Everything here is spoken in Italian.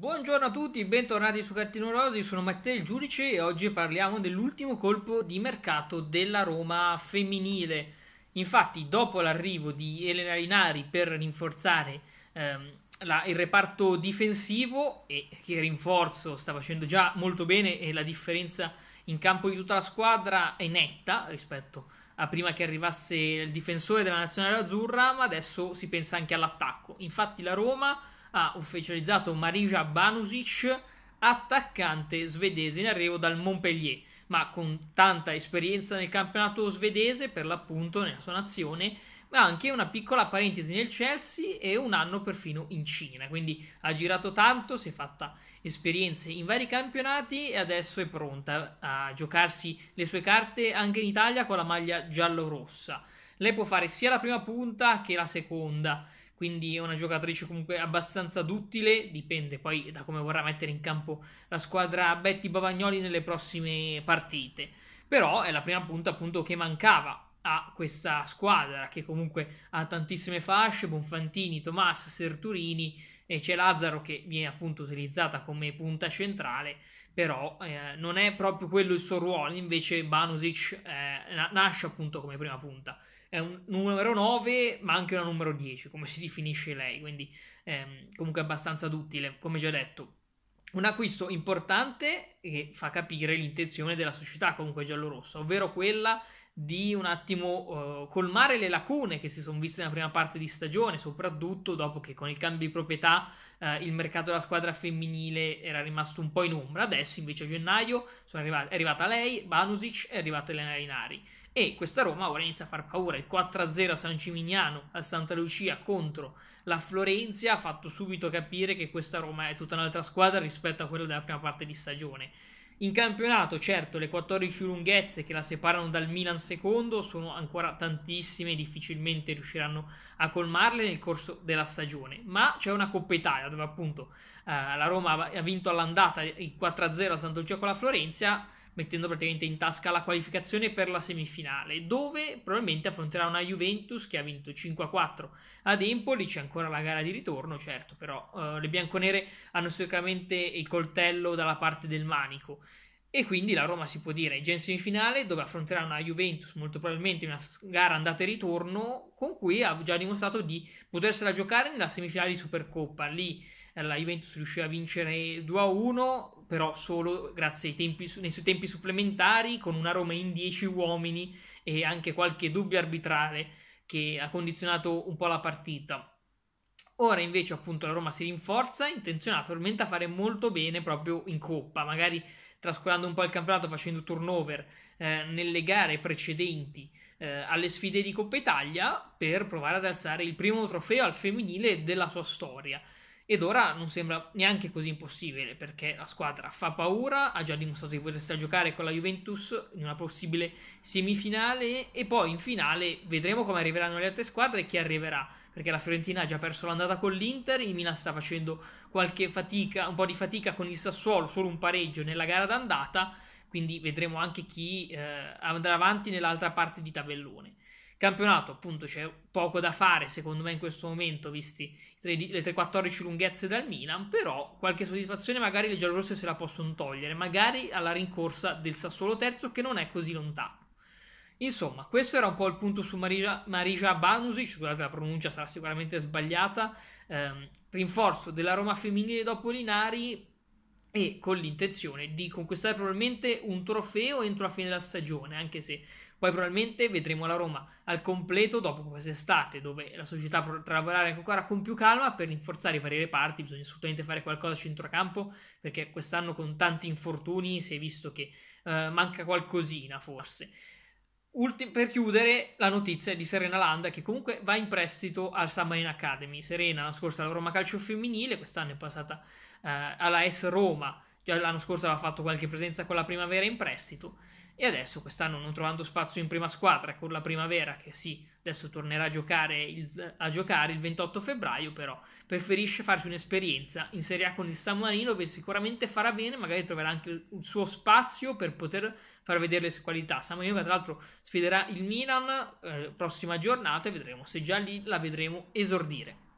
Buongiorno a tutti, bentornati su Cartino Rosi, sono Mattia il Giudice e oggi parliamo dell'ultimo colpo di mercato della Roma femminile. Infatti, dopo l'arrivo di Elena Linari per rinforzare ehm, la, il reparto difensivo, e che rinforzo sta facendo già molto bene e la differenza in campo di tutta la squadra è netta rispetto a prima che arrivasse il difensore della nazionale azzurra, ma adesso si pensa anche all'attacco. Infatti la Roma ha ufficializzato Marija Banusic, attaccante svedese in arrivo dal Montpellier, ma con tanta esperienza nel campionato svedese, per l'appunto nella sua nazione, ma anche una piccola parentesi nel Chelsea e un anno perfino in Cina. Quindi ha girato tanto, si è fatta esperienze in vari campionati e adesso è pronta a giocarsi le sue carte anche in Italia con la maglia giallo-rossa. Lei può fare sia la prima punta che la seconda, quindi è una giocatrice comunque abbastanza duttile, dipende poi da come vorrà mettere in campo la squadra Betty Bavagnoli nelle prossime partite. Però è la prima punta appunto che mancava a questa squadra che comunque ha tantissime fasce, Bonfantini, Tomas, Serturini e c'è Lazzaro che viene appunto utilizzata come punta centrale, però eh, non è proprio quello il suo ruolo, invece Banusic eh, nasce appunto come prima punta è un numero 9 ma anche una numero 10 come si definisce lei, quindi ehm, comunque abbastanza duttile, come già detto. Un acquisto importante che fa capire l'intenzione della società comunque giallorossa, ovvero quella di un attimo uh, colmare le lacune che si sono viste nella prima parte di stagione, soprattutto dopo che con il cambio di proprietà uh, il mercato della squadra femminile era rimasto un po' in ombra. Adesso invece a gennaio arrivati, è arrivata lei, Banusic, è arrivata Elena Rinari. E questa Roma ora inizia a far paura. Il 4-0 a San Cimignano, a Santa Lucia contro la Florenzi ha fatto subito capire che questa Roma è tutta un'altra squadra rispetto a quella della prima parte di stagione. In campionato, certo, le 14 lunghezze che la separano dal Milan secondo sono ancora tantissime e difficilmente riusciranno a colmarle nel corso della stagione. Ma c'è una Coppa Italia dove appunto eh, la Roma ha vinto all'andata il 4-0 a Sant'Ugia con la Florenzia mettendo praticamente in tasca la qualificazione per la semifinale, dove probabilmente affronterà una Juventus che ha vinto 5-4 ad Empoli, c'è ancora la gara di ritorno, certo, però eh, le bianconere hanno sicuramente il coltello dalla parte del manico. E quindi la Roma si può dire è già in semifinale dove affronterà una Juventus molto probabilmente in una gara andata e ritorno con cui ha già dimostrato di potersela giocare nella semifinale di Supercoppa. Lì eh, la Juventus riuscì a vincere 2-1, però solo grazie ai tempi, nei suoi tempi supplementari, con una Roma in 10 uomini e anche qualche dubbio arbitrale che ha condizionato un po' la partita. Ora invece appunto la Roma si rinforza, intenzionata ovviamente a fare molto bene proprio in coppa, magari trascurando un po' il campionato facendo turnover eh, nelle gare precedenti eh, alle sfide di Coppa Italia per provare ad alzare il primo trofeo al femminile della sua storia. Ed ora non sembra neanche così impossibile perché la squadra fa paura, ha già dimostrato di potersi giocare con la Juventus in una possibile semifinale e poi in finale vedremo come arriveranno le altre squadre e chi arriverà perché la Fiorentina ha già perso l'andata con l'Inter, il Milan sta facendo qualche fatica, un po' di fatica con il Sassuolo, solo un pareggio nella gara d'andata, quindi vedremo anche chi eh, andrà avanti nell'altra parte di tabellone. Campionato, appunto, c'è poco da fare, secondo me, in questo momento, visti le 3-14 lunghezze dal Milan, però qualche soddisfazione magari le giallorosse se la possono togliere, magari alla rincorsa del Sassuolo terzo, che non è così lontano. Insomma, questo era un po' il punto su Marija, Marija Banusic, scusate la pronuncia sarà sicuramente sbagliata, ehm, rinforzo della Roma femminile dopo Linari e con l'intenzione di conquistare probabilmente un trofeo entro la fine della stagione, anche se poi probabilmente vedremo la Roma al completo dopo quest'estate, dove la società potrà lavorare ancora con più calma per rinforzare i vari reparti. Bisogna assolutamente fare qualcosa a centrocampo, perché quest'anno con tanti infortuni si è visto che eh, manca qualcosina forse. Ultim- per chiudere, la notizia di Serena Landa che comunque va in prestito al Submarine Academy. Serena la scorsa alla Roma Calcio Femminile, quest'anno è passata eh, alla S Roma Già l'anno scorso aveva fatto qualche presenza con la primavera in prestito e adesso quest'anno non trovando spazio in prima squadra con la primavera che sì, adesso tornerà a giocare il, a giocare il 28 febbraio però preferisce farsi un'esperienza in Serie A con il San Marino dove sicuramente farà bene, magari troverà anche il suo spazio per poter far vedere le sue qualità. San Marino che tra l'altro sfiderà il Milan eh, prossima giornata e vedremo se già lì la vedremo esordire.